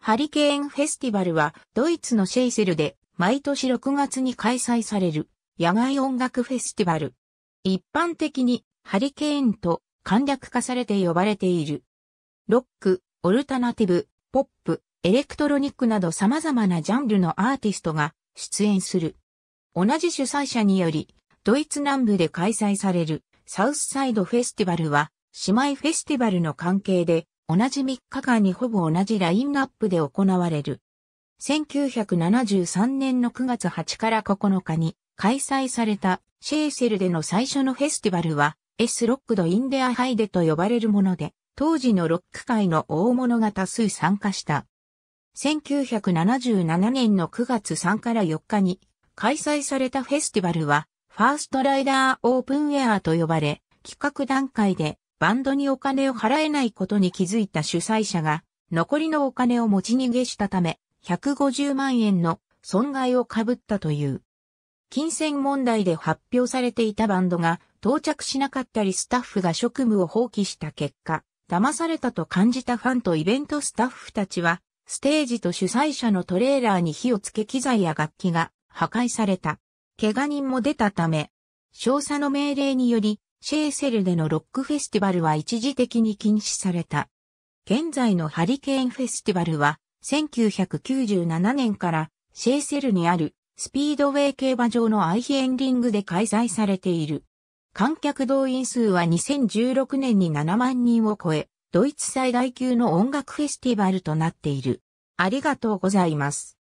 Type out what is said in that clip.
ハリケーンフェスティバルはドイツのシェイセルで毎年6月に開催される野外音楽フェスティバル。一般的にハリケーンと簡略化されて呼ばれている。ロック、オルタナティブ、ポップ、エレクトロニックなど様々なジャンルのアーティストが出演する。同じ主催者により、ドイツ南部で開催されるサウスサイドフェスティバルは姉妹フェスティバルの関係で同じ3日間にほぼ同じラインナップで行われる。1973年の9月8から9日に開催されたシェーセルでの最初のフェスティバルは S ロックドインデアハイデと呼ばれるもので、当時のロック界の大物が多数参加した。1977年の9月3から4日に開催されたフェスティバルは、ファーストライダーオープンエアーと呼ばれ、企画段階でバンドにお金を払えないことに気づいた主催者が、残りのお金を持ち逃げしたため、150万円の損害を被ったという。金銭問題で発表されていたバンドが到着しなかったりスタッフが職務を放棄した結果、騙されたと感じたファンとイベントスタッフたちは、ステージと主催者のトレーラーに火をつけ機材や楽器が破壊された。怪我人も出たため、少佐の命令により、シェーセルでのロックフェスティバルは一時的に禁止された。現在のハリケーンフェスティバルは、1997年からシェーセルにあるスピードウェイ競馬場のアイヒエンリングで開催されている。観客動員数は2016年に7万人を超え、ドイツ最大級の音楽フェスティバルとなっている。ありがとうございます。